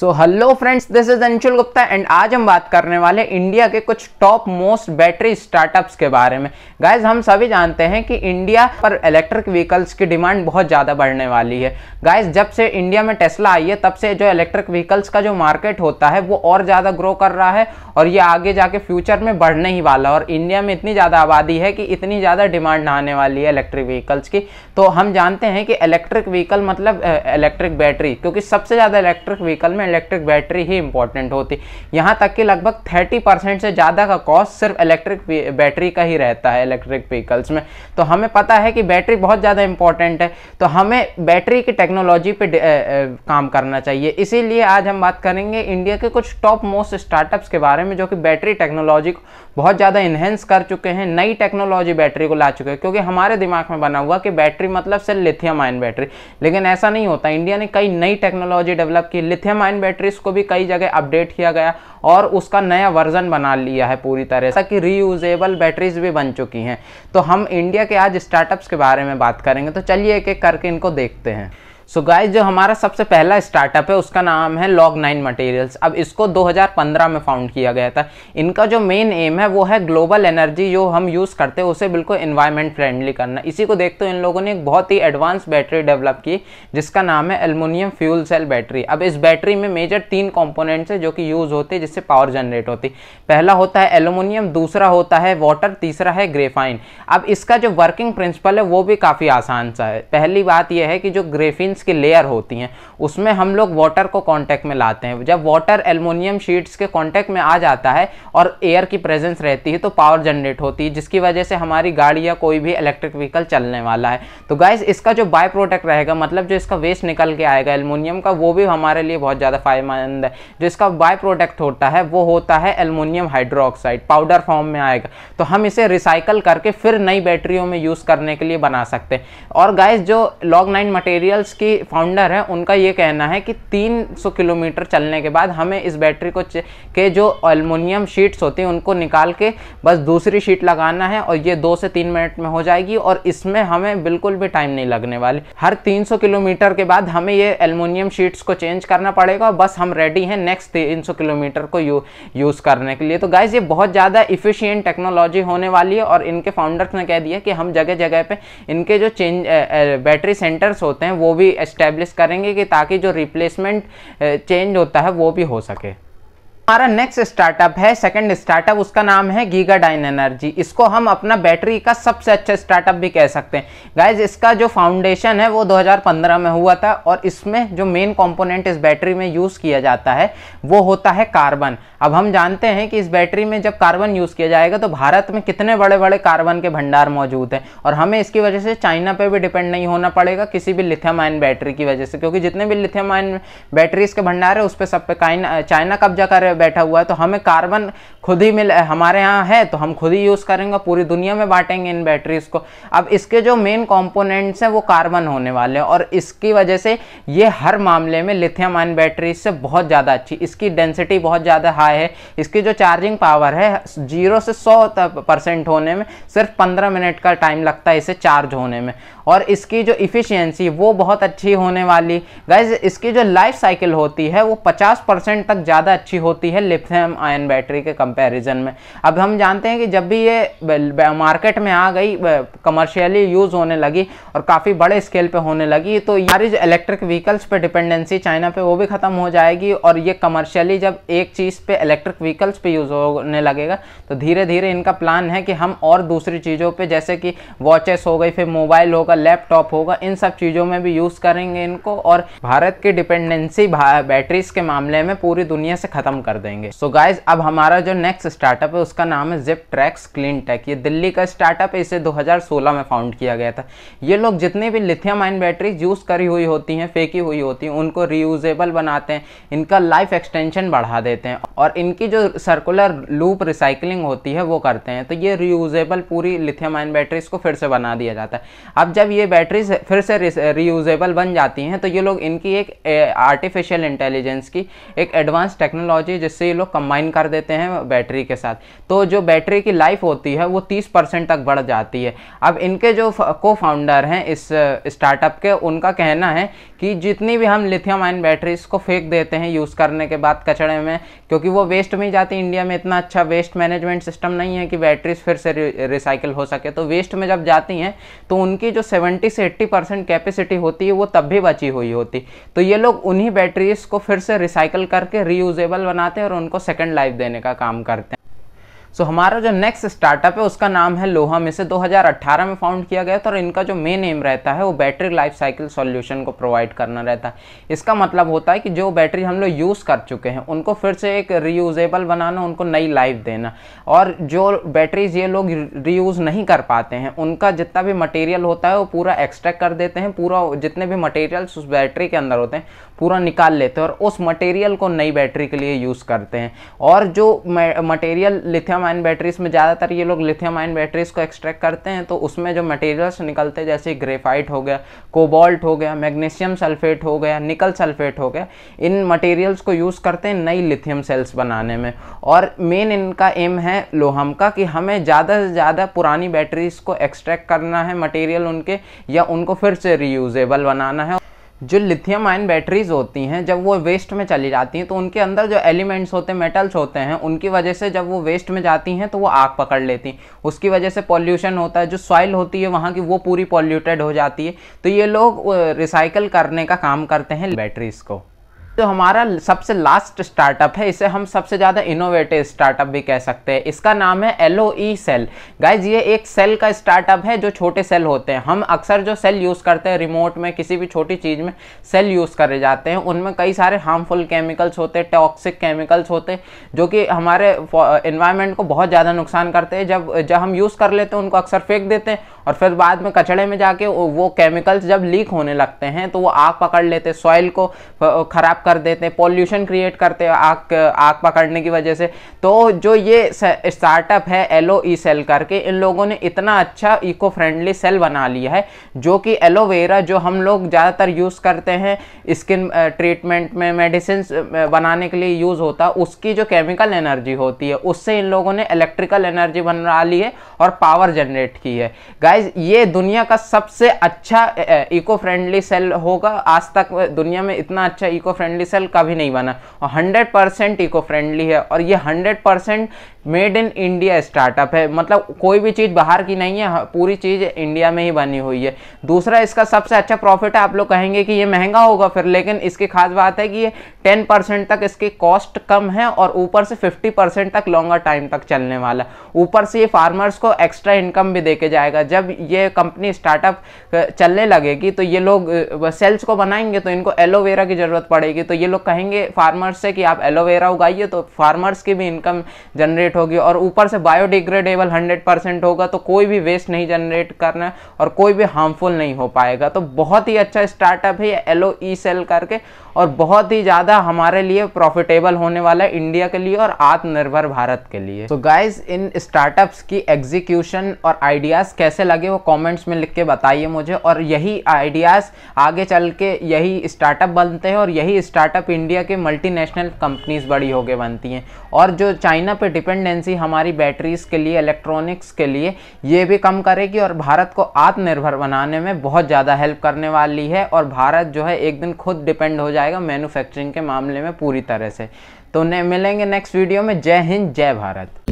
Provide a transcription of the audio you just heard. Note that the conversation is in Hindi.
so hello friends this is Anshul Gupta and आज हम बात करने वाले इंडिया के कुछ टॉप मोस्ट बैटरी स्टार्टअप्स के बारे में गाइज हम सभी जानते हैं कि इंडिया पर इलेक्ट्रिक व्हीकल्स की डिमांड बहुत ज़्यादा बढ़ने वाली है गाइज जब से इंडिया में टेस्ला आई है तब से जो इलेक्ट्रिक व्हीकल्स का जो मार्केट होता है वो और ज़्यादा ग्रो कर रहा है और ये आगे जाके फ्यूचर में बढ़ने ही वाला और इंडिया में इतनी ज़्यादा आबादी है कि इतनी ज़्यादा डिमांड आने वाली है इलेक्ट्रिक व्हीकल्स की तो हम जानते हैं कि इलेक्ट्रिक व्हीकल मतलब इलेक्ट्रिक बैटरी क्योंकि सबसे ज़्यादा इलेक्ट्रिक व्हीकल में इलेक्ट्रिक बैटरी ही इंपॉर्टेंट होती यहाँ तक कि लगभग थर्टी परसेंट से ज़्यादा का कॉस्ट सिर्फ इलेक्ट्रिक बैटरी का ही रहता है इलेक्ट्रिक व्हीकल्स में तो हमें पता है कि बैटरी बहुत ज़्यादा इंपॉर्टेंट है तो हमें बैटरी की टेक्नोलॉजी पर काम करना चाहिए इसीलिए आज हम बात करेंगे इंडिया के कुछ टॉप मोस्ट स्टार्टअप्स के बारे में जो कि बैटरी टेक्नोलॉजी को बहुत ज़्यादा इन्हेंस कर चुके हैं नई टेक्नोलॉजी बैटरी को ला चुके हैं क्योंकि हमारे दिमाग में बना हुआ कि बैटरी मतलब सिर्फ लिथियम आयन बैटरी लेकिन ऐसा नहीं होता इंडिया ने कई नई टेक्नोलॉजी डेवलप की लिथियम आयन लिथियम बैटरीज को भी कई जगह अपडेट किया गया और उसका नया वर्जन बना लिया है पूरी तरह से कि रीयूजेबल बैटरीज भी बन चुकी हैं तो हम इंडिया के आज स्टार्टअप्स के बारे में बात करेंगे तो चलिए एक एक करके इनको देखते हैं सो so गाइस जो हमारा सबसे पहला स्टार्टअप है उसका नाम है लॉग नाइन मटेरियल्स अब इसको 2015 में फाउंड किया गया था इनका जो मेन एम है वो है ग्लोबल एनर्जी जो हम यूज़ करते हैं उसे बिल्कुल इन्वायरमेंट फ्रेंडली करना इसी को देखते हुए इन लोगों ने एक बहुत ही एडवांस बैटरी डेवलप की जिसका नाम है एलमोनियम फ्यूल सेल बैटरी अब इस बैटरी में मेजर तीन कॉम्पोनेंट्स है जो कि यूज़ होते हैं जिससे पावर जनरेट होती पहला होता है एलुमिनियम दूसरा होता है वाटर तीसरा है ग्रेफाइन अब इसका जो वर्किंग प्रिंसिपल है वो भी काफ़ी आसान सा है पहली बात यह है कि जो ग्रेफिन शीट्स की लेयर होती हैं उसमें हम लोग वाटर को कांटेक्ट में लाते हैं जब वाटर एलमोनियम शीट्स के कांटेक्ट में आ जाता है और एयर की प्रेजेंस रहती है तो पावर जनरेट होती है जिसकी वजह से हमारी गाड़ी या कोई भी इलेक्ट्रिक व्हीकल चलने वाला है तो गाइज इसका जो बाय प्रोडक्ट रहेगा मतलब जो इसका वेस्ट निकल के आएगा एलमोनियम का वो भी हमारे लिए बहुत ज़्यादा फायदेमंद है जो इसका बाय प्रोडक्ट होता है वो होता है एलमोनियम हाइड्रोक्साइड पाउडर फॉर्म में आएगा तो हम इसे रिसाइकल करके फिर नई बैटरियों में यूज़ करने के लिए बना सकते हैं और गाइज जो लॉग नाइन मटेरियल्स की की फाउंडर हैं उनका ये कहना है कि 300 किलोमीटर चलने के बाद हमें इस बैटरी को के जो अल्मोनियम शीट्स होती हैं उनको निकाल के बस दूसरी शीट लगाना है और ये दो से तीन मिनट में हो जाएगी और इसमें हमें बिल्कुल भी टाइम नहीं लगने वाले हर 300 किलोमीटर के बाद हमें ये एलमिनियम शीट्स को चेंज करना पड़ेगा बस हम रेडी हैं नेक्स्ट तीन किलोमीटर को यू, यूज़ करने के लिए तो गाइज ये बहुत ज़्यादा इफ़िशियंट टेक्नोलॉजी होने वाली है और इनके फाउंडर्स ने कह दिया कि हम जगह जगह पर इनके जो चेंज बैटरी सेंटर्स होते हैं वो भी एस्टेब्लिश करेंगे कि ताकि जो रिप्लेसमेंट चेंज होता है वो भी हो सके हमारा नेक्स्ट स्टार्टअप है सेकंड स्टार्टअप उसका नाम है गीगा डाइन एनर्जी इसको हम अपना बैटरी का सबसे अच्छा स्टार्टअप भी कह सकते हैं गाइज इसका जो फाउंडेशन है वो 2015 में हुआ था और इसमें जो मेन कंपोनेंट इस बैटरी में यूज़ किया जाता है वो होता है कार्बन अब हम जानते हैं कि इस बैटरी में जब कार्बन यूज़ किया जाएगा तो भारत में कितने बड़े बड़े कार्बन के भंडार मौजूद हैं और हमें इसकी वजह से चाइना पर भी डिपेंड नहीं होना पड़ेगा किसी भी लिथियम आयन बैटरी की वजह से क्योंकि जितने भी लिथियम आयन बैटरीज के भंडार है उस पर सब पे चाइना कब्जा कर रहे बैठा हुआ है तो हमें कार्बन खुद ही मिल हमारे यहाँ है तो हम खुद ही यूज़ करेंगे पूरी दुनिया में बांटेंगे इन बैटरीज़ को अब इसके जो मेन कॉम्पोनेंट्स हैं वो कार्बन होने वाले हैं और इसकी वजह से ये हर मामले में लिथियम आयन बैटरीज से बहुत ज़्यादा अच्छी इसकी डेंसिटी बहुत ज़्यादा हाई है इसकी जो चार्जिंग पावर है जीरो से सौ परसेंट होने में सिर्फ पंद्रह मिनट का टाइम लगता है इसे चार्ज होने में और इसकी जो इफ़िशियंसी वो बहुत अच्छी होने वाली गाइज इसकी जो लाइफ साइकिल होती है वो पचास परसेंट तक ज़्यादा अच्छी होती होती है लिथियम आयन बैटरी के कंपैरिजन में अब हम जानते हैं कि जब भी ये मार्केट में आ गई कमर्शियली यूज़ होने लगी और काफ़ी बड़े स्केल पे होने लगी तो सारी जो इलेक्ट्रिक व्हीकल्स पे डिपेंडेंसी चाइना पे वो भी ख़त्म हो जाएगी और ये कमर्शियली जब एक चीज़ पे इलेक्ट्रिक व्हीकल्स पे यूज़ होने लगेगा तो धीरे धीरे इनका प्लान है कि हम और दूसरी चीज़ों पर जैसे कि वॉचेस हो गई फिर मोबाइल होगा लैपटॉप होगा इन सब चीज़ों में भी यूज़ करेंगे इनको और भारत की डिपेंडेंसी बैटरीज के मामले में पूरी दुनिया से ख़त्म कर देंगे सो so गाइज अब हमारा जो नेक्स्ट स्टार्टअप है उसका नाम है जिप ट्रैक्स क्लीन टेक ये दिल्ली का स्टार्टअप है इसे 2016 में फाउंड किया गया था ये लोग जितने भी लिथियम आइन बैटरी यूज़ करी हुई होती हैं फेंकी हुई होती हैं उनको रीयूजेबल बनाते हैं इनका लाइफ एक्सटेंशन बढ़ा देते हैं और इनकी जो सर्कुलर लूप रिसाइकलिंग होती है वो करते हैं तो ये रीयूजेबल पूरी लिथियम आइन बैटरीज को फिर से बना दिया जाता है अब जब ये बैटरीज फिर से रीयूजेबल बन जाती हैं तो ये लोग इनकी एक आर्टिफिशियल इंटेलिजेंस की एक एडवांस टेक्नोलॉजी जिससे ये लोग कंबाइन कर देते हैं बैटरी के साथ तो जो बैटरी की लाइफ होती है वो तीस परसेंट तक बढ़ जाती है अब इनके जो को फाउंडर हैं इस स्टार्टअप के उनका कहना है कि जितनी भी हम लिथियम आयन बैटरीज को फेंक देते हैं यूज़ करने के बाद कचड़े में क्योंकि वो वेस्ट में जाती इंडिया में इतना अच्छा वेस्ट मैनेजमेंट सिस्टम नहीं है कि बैटरीज फिर से रिसाइकिल हो सके तो वेस्ट में जब जाती हैं तो उनकी जो सेवेंटी से एट्टी परसेंट कैपेसिटी होती है वो तब भी बची हुई होती तो ये लोग उन्हीं बैटरीज को फिर से रिसाइकिल करके रीयूजेबल बनाते हैं और उनको सेकंड लाइफ देने का काम करते हैं सो so, हमारा जो नेक्स्ट स्टार्टअप है उसका नाम है लोहा में से 2018 में फाउंड किया गया था और इनका जो मेन एम रहता है वो बैटरी लाइफ साइकिल सॉल्यूशन को प्रोवाइड करना रहता है इसका मतलब होता है कि जो बैटरी हम लोग यूज़ कर चुके हैं उनको फिर से एक रीयूजेबल बनाना उनको नई लाइफ देना और जो बैटरीज ये लोग रीयूज़ नहीं कर पाते हैं उनका जितना भी मटेरियल होता है वो पूरा एक्सट्रैक्ट कर देते हैं पूरा जितने भी मटेरियल्स उस बैटरी के अंदर होते हैं पूरा निकाल लेते हैं और उस मटेरियल को नई बैटरी के लिए यूज़ करते हैं और जो मटेरियल लिथियम आयन बैटरीज में ज़्यादातर ये लोग लिथियम आयन बैटरीज को एक्सट्रैक्ट करते हैं तो उसमें जो मटेरियल्स निकलते हैं जैसे ग्रेफाइट हो गया कोबाल्ट हो गया मैग्नीशियम सल्फेट हो गया निकल सल्फेट हो गया इन मटेरियल्स को यूज़ करते हैं नई लिथियम सेल्स बनाने में और मेन इनका एम है लोहम का कि हमें ज़्यादा से ज़्यादा पुरानी बैटरीज को एक्सट्रैक्ट करना है मटेरियल उनके या उनको फिर से रीयूजेबल बनाना है जो लिथियम आयन बैटरीज होती हैं जब वो वेस्ट में चली जाती हैं तो उनके अंदर जो एलिमेंट्स होते हैं मेटल्स होते हैं उनकी वजह से जब वो वेस्ट में जाती हैं तो वो आग पकड़ लेती हैं उसकी वजह से पॉल्यूशन होता है जो सॉइल होती है वहाँ की वो पूरी पॉल्यूटेड हो जाती है तो ये लोग रिसाइकल करने का काम करते हैं बैटरीज को तो हमारा सबसे लास्ट स्टार्टअप है इसे हम सबसे ज़्यादा इनोवेटिव स्टार्टअप भी कह सकते हैं इसका नाम है एल ई सेल गाइज ये एक सेल का स्टार्टअप है जो छोटे सेल होते हैं हम अक्सर जो सेल यूज़ करते हैं रिमोट में किसी भी छोटी चीज़ में सेल यूज़ करे जाते हैं उनमें कई सारे हार्मफुल केमिकल्स होते हैं टॉक्सिक केमिकल्स होते हैं जो कि हमारे इन्वायरमेंट को बहुत ज़्यादा नुकसान करते हैं जब जब हम यूज़ कर लेते हैं उनको अक्सर फेंक देते हैं और फिर बाद में कचड़े में जाके वो केमिकल्स जब लीक होने लगते हैं तो वो आग पकड़ लेते सॉइल को ख़राब कर देते हैं पॉल्यूशन क्रिएट करते हैं आग आग पकड़ने की वजह से तो जो ये स्टार्टअप है एलो ई सेल करके इन लोगों ने इतना अच्छा इको फ्रेंडली सेल बना लिया है जो कि एलोवेरा जो हम लोग ज़्यादातर यूज़ करते हैं स्किन ट्रीटमेंट में मेडिसिन बनाने के लिए यूज़ होता है उसकी जो केमिकल एनर्जी होती है उससे इन लोगों ने इलेक्ट्रिकल एनर्जी बना ली है और पावर जनरेट की है गाय गाइज ये दुनिया का सबसे अच्छा इको फ्रेंडली सेल होगा आज तक दुनिया में इतना अच्छा इको फ्रेंडली सेल कभी नहीं बना और 100 परसेंट इको फ्रेंडली है और ये 100 percent made in India startup है मतलब कोई भी चीज़ बाहर की नहीं है पूरी चीज़ इंडिया में ही बनी हुई है दूसरा इसका सबसे अच्छा प्रॉफिट है आप लोग कहेंगे कि ये महंगा होगा फिर लेकिन इसकी खास बात है कि ये टेन परसेंट तक इसकी कॉस्ट कम है और ऊपर से फिफ्टी परसेंट तक लॉन्गर टाइम तक चलने वाला ऊपर से ये फार्मर्स को एक्स्ट्रा इनकम भी देके जाएगा जब ये कंपनी स्टार्टअप चलने लगेगी तो ये लोग सेल्स को बनाएंगे तो इनको एलोवेरा की ज़रूरत पड़ेगी तो ये लोग कहेंगे फार्मर्स से कि आप एलोवेरा उगाइए तो फार्मर्स की भी इनकम जनरेट होगी और ऊपर से बायोडिग्रेडेबल 100 परसेंट होगा तो कोई भी वेस्ट नहीं जनरेट करना और कोई भी हार्मफुल नहीं हो पाएगा तो बहुत ही अच्छा स्टार्टअप है ये एलो ई सेल करके और बहुत ही ज़्यादा हमारे लिए प्रॉफिटेबल होने वाला है इंडिया के लिए और आत्मनिर्भर भारत के लिए तो so गाइज इन स्टार्टअप्स की एग्जीक्यूशन और आइडियाज़ कैसे लगे वो कॉमेंट्स में लिख के बताइए मुझे और यही आइडियाज़ आगे चल के यही स्टार्टअप बनते हैं और यही स्टार्टअप इंडिया के मल्टीनेशनल कंपनीज बड़ी गए बनती हैं और जो चाइना पे डिपेंडेंसी हमारी बैटरीज के लिए इलेक्ट्रॉनिक्स के लिए ये भी कम करेगी और भारत को आत्मनिर्भर बनाने में बहुत ज़्यादा हेल्प करने वाली है और भारत जो है एक दिन खुद डिपेंड हो जाएगा जाएगा मैन्युफैक्चरिंग के मामले में पूरी तरह से तो ने, मिलेंगे नेक्स्ट वीडियो में जय हिंद जय भारत